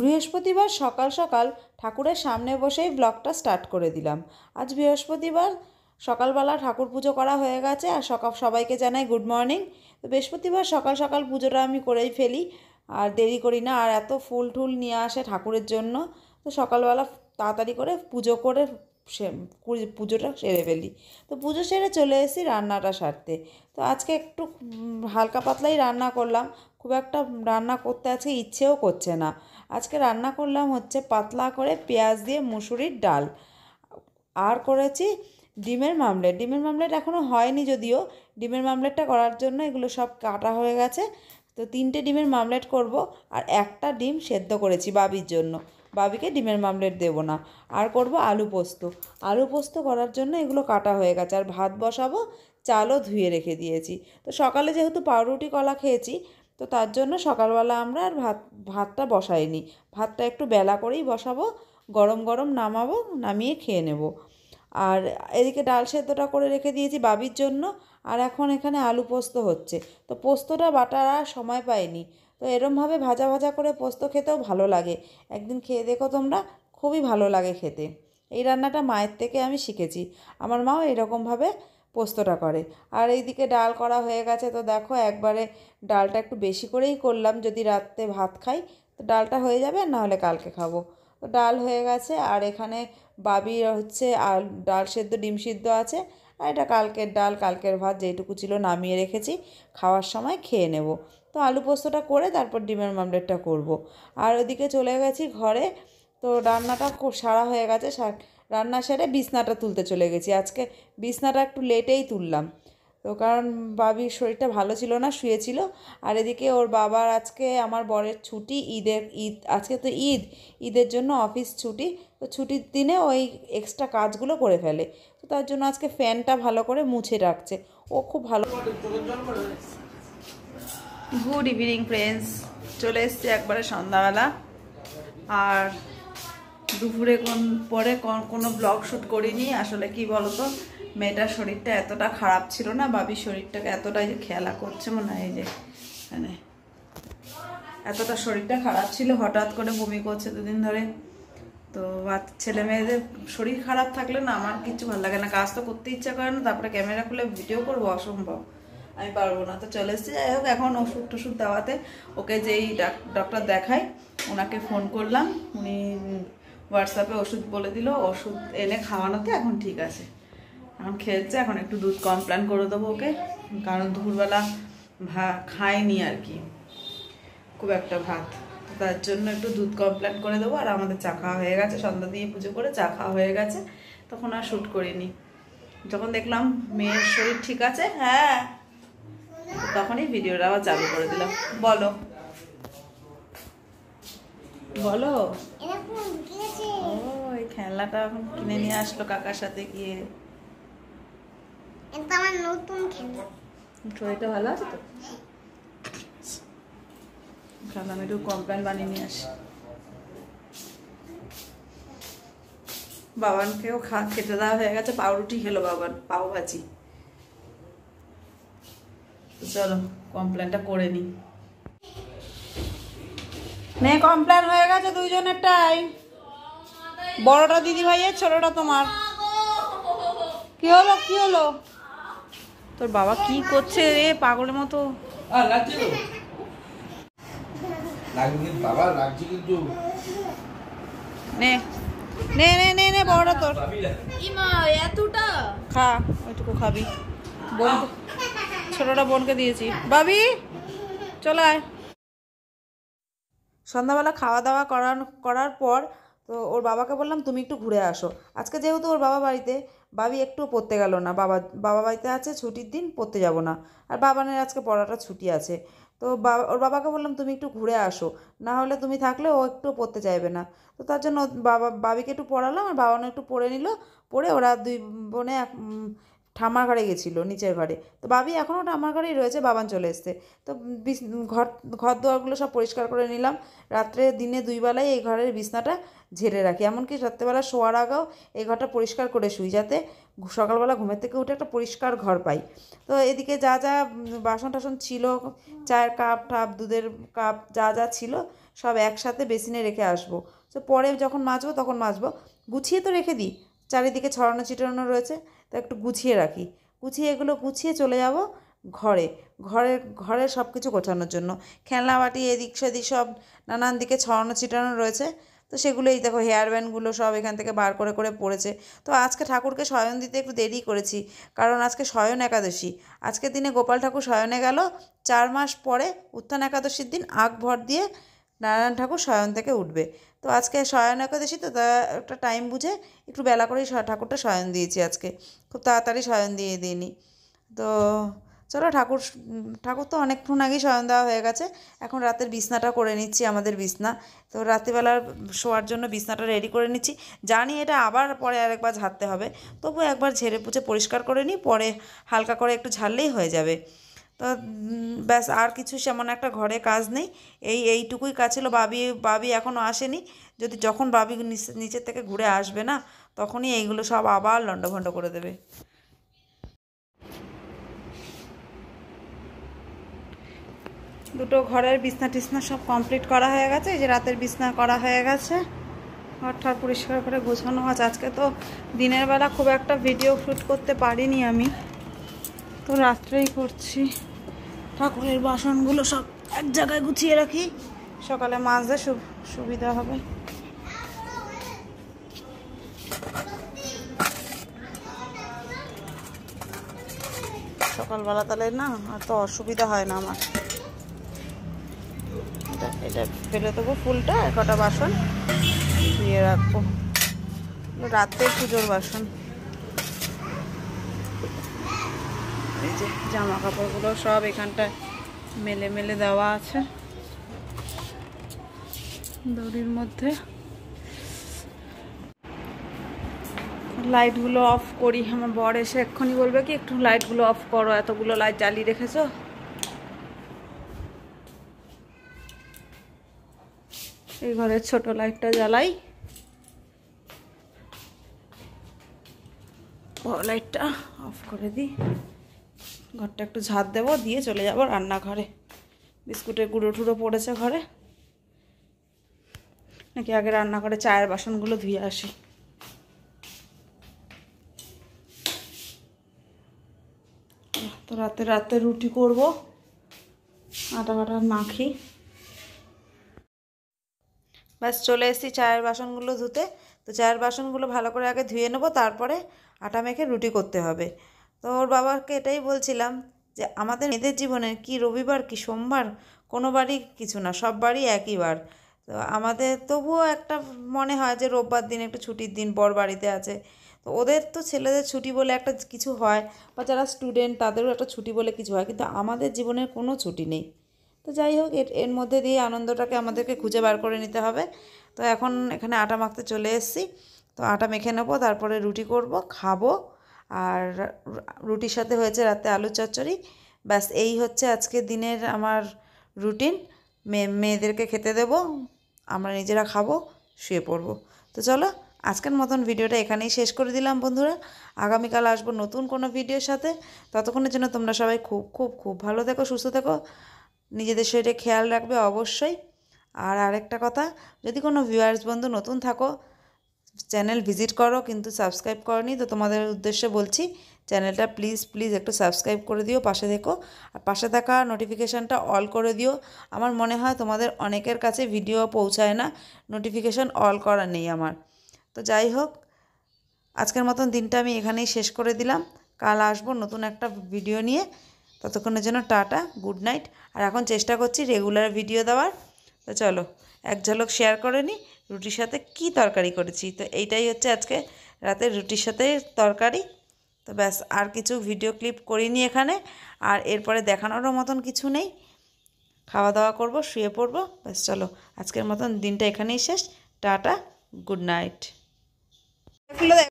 বৃহস্পতিবার সকাল সকাল ঠাকুরের সামনে বসেই ব্লগটা স্টার্ট করে দিলাম আজ বৃহস্পতিবার সকালবেলা ঠাকুর পুজো করা হয়ে গেছে আর সকাল সবাইকে জানাই গুড মর্নিং তো বৃহস্পতিবার সকাল সকাল পুজোটা আমি করেই ফেলি আর দেরি করি না আর এত ফুল টুল নিয়ে আসে ঠাকুরের জন্য তো সকালবেলা তাড়াতাড়ি করে পুজো করে সে পুজোটা সেরে ফেলি তো পুজো সেরে চলে এসেছি রান্নাটা সারতে তো আজকে একটু হালকা পাতলাই রান্না করলাম খুব একটা রান্না করতে আজকে ইচ্ছেও করছে না আজকে রান্না করলাম হচ্ছে পাতলা করে পেঁয়াজ দিয়ে মুসুরির ডাল আর করেছি ডিমের মামলেট ডিমের মামলেট এখনও হয়নি যদিও ডিমের মামলেটটা করার জন্য এগুলো সব কাটা হয়ে গেছে তো তিনটে ডিমের মামলেট করব আর একটা ডিম সেদ্ধ করেছি বাবির জন্য বাবিকে ডিমের মামলেট দেব না আর করব আলু পোস্ত আলু পোস্ত করার জন্য এগুলো কাটা হয়ে গেছে আর ভাত বসাবো চালও ধুয়ে রেখে দিয়েছি তো সকালে যেহেতু পাউরুটি কলা খেয়েছি তো তার জন্য সকালবেলা আমরা আর ভাত ভাতটা বসাইনি ভাতটা একটু বেলা করেই বসাবো গরম গরম নামাবো নামিয়ে খেয়ে নেব আর এদিকে ডাল সেদ্ধটা করে রেখে দিয়েছি বাবির জন্য আর এখন এখানে আলু পোস্ত হচ্ছে তো পোস্তটা বাটার আর সময় পায়নি তো এরমভাবে ভাজা ভাজা করে পোস্ত খেতেও ভালো লাগে একদিন খেয়ে দেখো তোমরা খুবই ভালো লাগে খেতে এই রান্নাটা মায়ের থেকে আমি শিখেছি আমার মাও এরকমভাবে পোস্তটা করে আর এইদিকে ডাল করা হয়ে গেছে তো দেখো একবারে ডালটা একটু বেশি করেই করলাম যদি রাত্রে ভাত খাই তো ডালটা হয়ে যাবে না হলে কালকে খাবো তো ডাল হয়ে গেছে আর এখানে বাবি হচ্ছে আর ডাল সেদ্ধ ডিম সিদ্ধ আছে আর এটা কালকের ডাল কালকের ভাত যেটুকু ছিল নামিয়ে রেখেছি খাওয়ার সময় খেয়ে নেব তো আলু পোস্তটা করে তারপর ডিমের মামলেটটা করব। আর ওদিকে চলে গেছি ঘরে তো রান্নাটা সারা হয়ে গেছে রান্না সেরে বিছনাটা তুলতে চলে গেছি আজকে বিছনাটা একটু লেটেই তুললাম তো কারণ বাবির শরীরটা ভালো ছিল না শুয়েছিল আর এদিকে ওর বাবার আজকে আমার বরের ছুটি ঈদের ঈদ আজকে তো ঈদ ঈদের জন্য অফিস ছুটি তো ছুটির দিনে ওই এক্সট্রা কাজগুলো করে ফেলে তো তার জন্য আজকে ফ্যানটা ভালো করে মুছে রাখছে ও খুব ভালো গুড ইভিনিং ফ্রেন্ডস চলে এসছে একবারে সন্ধ্যাবেলা আর দুপুরে কোন পরে কোনো ব্লগ শ্যুট করিনি আসলে কি বলতো মেয়েটার শরীরটা এতটা খারাপ ছিল না বাবির শরীরটাকে এতটাই যে খেলা করছে মনে হয় যে মানে এতটা শরীরটা খারাপ ছিল হঠাৎ করে বমি করছে দুদিন ধরে তো ছেলে মেয়েদের শরীর খারাপ থাকলে না আমার কিচ্ছু ভালো লাগে না কাজ তো করতে ইচ্ছা করে না তারপরে ক্যামেরা খুলে ভিডিও করবো অসম্ভব আমি পারবো না তো চলে এসেছি যাই হোক এখন ওষুধ টষুধ দেওয়াতে ওকে যেই ডাক্তার দেখায় ওনাকে ফোন করলাম উনি হোয়াটসঅ্যাপে ওষুধ বলে দিল ওষুধ এনে খাওয়ানোতে এখন ঠিক আছে এখন খেয়েছে এখন একটু দুধ কমপ্লেন করে দেবো ওকে কারণ দুপুরবেলা ভা খায়নি আর কি খুব একটা ভাত তার জন্য একটু দুধ কমপ্লেন করে দেবো আর আমাদের চা খাওয়া হয়ে গেছে সন্ধ্যা দিয়ে পুজো করে চা খাওয়া হয়ে গেছে তখন আর শ্যুট করিনি যখন দেখলাম মেয়ের শরীর ঠিক আছে হ্যাঁ তখনই ভিডিওটা আবার চালু করে দিলাম বলো বলো ওই খেলনাটা কিনে নিয়ে আসলো কাকার সাথে গিয়ে এটা আমার নতুন খেলনা শরীরটা ভালো আছে তো খেলনা আমি একটু কমপ্লেন বানিয়ে নিয়ে আসি বাবানকেও খা খেতে দেওয়া হয়ে গেছে পাউরুটি খেলো বাবান পাও ভাজি চলো কমপ্লেনটা করে নিই মেয়ে কমপ্লেন হয়ে গেছে দুজনের টাইম বড়টা দিদি ভাইয়ের ছোটটা তোমার কি হলো কি হলো তোর বাবা কি করছে রে পাগলের মতো নে নে নে বড়টা তোর এতটা খা খাবি বোন বোনকে দিয়েছি বাবি আয় সন্ধ্যাবেলা খাওয়া দাওয়া করার পর তো ওর বাবাকে বললাম তুমি একটু ঘুরে আসো আজকে যেহেতু ওর বাবা বাড়িতে বাবি একটু পড়তে গেল না বাবা বাবা বাড়িতে আছে ছুটির দিন পড়তে যাব না আর বাবানের আজকে পড়াটা ছুটি আছে তো বাবা ওর বাবাকে বললাম তুমি একটু ঘুরে আসো না হলে তুমি থাকলে ও একটু পড়তে চাইবে না তো তার জন্য বাবা বাবিকে একটু পড়ালাম আর বাবানও একটু পড়ে নিল পড়ে ওরা দুই বোনে এক ঠামার ঘরে গেছিলো নিচের ঘরে তো বাবি এখনও ঠামার ঘরেই রয়েছে বাবান চলে এসছে তো ঘর ঘর দোয়ারগুলো সব পরিষ্কার করে নিলাম রাত্রে দিনে দুইবেলায় এই ঘরের বিছনাটা ঝেড়ে রাখি এমনকি রাত্রেবেলা শোয়ার আগেও এই ঘরটা পরিষ্কার করে শুই যাতে সকালবেলা ঘুমের থেকে উঠে একটা পরিষ্কার ঘর পাই তো এদিকে যা যা বাসন টাসন ছিল চায়ের কাপ টাপ দুধের কাপ যা যা ছিল সব একসাথে বেসিনে রেখে আসবো তো পরে যখন মাজবো তখন মাজবো গুছিয়ে তো রেখে দিই চারিদিকে ছড়ানো ছিটানো রয়েছে তো একটু গুছিয়ে রাখি গুছিয়ে এগুলো গুছিয়ে চলে যাব ঘরে ঘরে ঘরে সব কিছু গোছানোর জন্য খেলনা বাটি এদিক সেদিক সব নানান দিকে ছড়ানো ছিটানো রয়েছে তো সেগুলোই দেখো হেয়ার ব্যান্ডগুলো সব এখান থেকে বার করে করে পড়েছে তো আজকে ঠাকুরকে শয়ন দিতে একটু দেরি করেছি কারণ আজকে শয়ন একাদশী আজকের দিনে গোপাল ঠাকুর শয়নে গেল চার মাস পরে উত্থান একাদশীর দিন আগ ভর দিয়ে নারায়ণ ঠাকুর শয়ন থেকে উঠবে তো আজকে শয়ন একাদশী তো তা একটা টাইম বুঝে একটু বেলা করেই ঠাকুরটা শয়ন দিয়েছি আজকে খুব তাড়াতাড়ি শয়ন দিয়ে দিইনি তো চলো ঠাকুর ঠাকুর তো অনেকক্ষণ আগেই শয়ন দেওয়া হয়ে গেছে এখন রাতের বিছনাটা করে নিচ্ছি আমাদের বিছনা তো রাত্রিবেলার শোয়ার জন্য বিছনাটা রেডি করে নিচ্ছি জানি এটা আবার পরে আরেকবার ঝাড়তে হবে তবু একবার ঝেড়ে পুছে পরিষ্কার করে নিই পরে হালকা করে একটু ঝাড়লেই হয়ে যাবে তো ব্যাস আর কিছু সেমন একটা ঘরে কাজ নেই এই এইটুকুই কাজ ছিল বাবি বাবি এখনও আসেনি যদি যখন বাবি নিচের থেকে ঘুরে আসবে না তখনই এইগুলো সব আবার লণ্ডভণ্ড করে দেবে দুটো ঘরের বিছনা টিছনা সব কমপ্লিট করা হয়ে গেছে এই যে রাতের বিছনা করা হয়ে গেছে ঘরটা পরিষ্কার করে গোছানো আছে আজকে তো দিনের বেলা খুব একটা ভিডিও শ্যুট করতে পারিনি আমি তো রাত্রেই করছি ঠাকুরের বাসনগুলো সব এক জায়গায় গুছিয়ে রাখি সকালে মাজতে সুবিধা হবে সকালবেলা তাহলে না তো অসুবিধা হয় না আমার এটা এটা ফেলে দেবো ফুলটা কটা বাসন ধুয়ে রাখবো রাতের পুজোর বাসন এই যে জামা কাপড়গুলো সব এখানটায় মেলে মেলে দেওয়া আছে দড়ির মধ্যে লাইটগুলো অফ করি আমার বর এসে এক্ষুনি বলবে কি একটু লাইটগুলো অফ করো এতগুলো লাইট জ্বালিয়ে রেখেছো এই ঘরের ছোট লাইটটা জ্বালাই বড় লাইটটা অফ করে দিই ঘরটা একটু ঝাঁত দেবো দিয়ে চলে যাবো রান্নাঘরে বিস্কুটের গুঁড়ো টুড়ো পড়েছে ঘরে নাকি আগে রান্না করে চায়ের বাসনগুলো ধুয়ে আসি তো রাতে রাতে রুটি করব আটা কাটা মাখি ব্যাস চলে এসেছি চায়ের বাসনগুলো ধুতে তো চায়ের বাসনগুলো ভালো করে আগে ধুয়ে নেবো তারপরে আটা মেখে রুটি করতে হবে তো ওর বাবাকে এটাই বলছিলাম যে আমাদের মেয়েদের জীবনে কি রবিবার কি সোমবার কোনো বাড়ি কিছু না সব বাড়ি একই বার তো আমাদের তবুও একটা মনে হয় যে রোববার দিন একটু ছুটির দিন বর বাড়িতে আছে তো ওদের তো ছেলেদের ছুটি বলে একটা কিছু হয় বা যারা স্টুডেন্ট তাদেরও একটা ছুটি বলে কিছু হয় কিন্তু আমাদের জীবনের কোনো ছুটি নেই তো যাই হোক এর এর মধ্যে দিয়ে আনন্দটাকে আমাদেরকে খুঁজে বার করে নিতে হবে তো এখন এখানে আটা মাখতে চলে এসেছি তো আটা মেখে নেবো তারপরে রুটি করব খাবো আর রুটির সাথে হয়েছে রাতে আলু চচ্চড়ি ব্যাস এই হচ্ছে আজকে দিনের আমার রুটিন মেয়েদেরকে খেতে দেব আমরা নিজেরা খাবো শুয়ে পড়বো তো চলো আজকের মতন ভিডিওটা এখানেই শেষ করে দিলাম বন্ধুরা আগামীকাল আসবো নতুন কোনো ভিডিওর সাথে ততক্ষণের জন্য তোমরা সবাই খুব খুব খুব ভালো থেকো সুস্থ থেকো নিজেদের শরীরে খেয়াল রাখবে অবশ্যই আর আরেকটা কথা যদি কোনো ভিউয়ার্স বন্ধু নতুন থাকো চ্যানেল ভিজিট করো কিন্তু সাবস্ক্রাইব করনি তো তোমাদের উদ্দেশ্যে বলছি চ্যানেলটা প্লিজ প্লিজ একটু সাবস্ক্রাইব করে দিও পাশে দেখো আর পাশে থাকা নোটিফিকেশানটা অল করে দিও আমার মনে হয় তোমাদের অনেকের কাছে ভিডিও পৌঁছায় না নোটিফিকেশান অল করা নেই আমার তো যাই হোক আজকের মতন দিনটা আমি এখানেই শেষ করে দিলাম কাল আসবো নতুন একটা ভিডিও নিয়ে ততক্ষণের জন্য টাটা গুড নাইট আর এখন চেষ্টা করছি রেগুলার ভিডিও দেওয়ার তো চলো এক ঝলক শেয়ার করে নিই রুটির সাথে কি তরকারি করেছি তো এইটাই হচ্ছে আজকে রাতে রুটির সাথে তরকারি তো ব্যাস আর কিছু ভিডিও ক্লিপ করিনি এখানে আর এরপরে দেখানোরও মতন কিছু নেই খাওয়া দাওয়া করব শুয়ে পড়ব ব্যাস চলো আজকের মতন দিনটা এখানেই শেষ টাটা গুড নাইট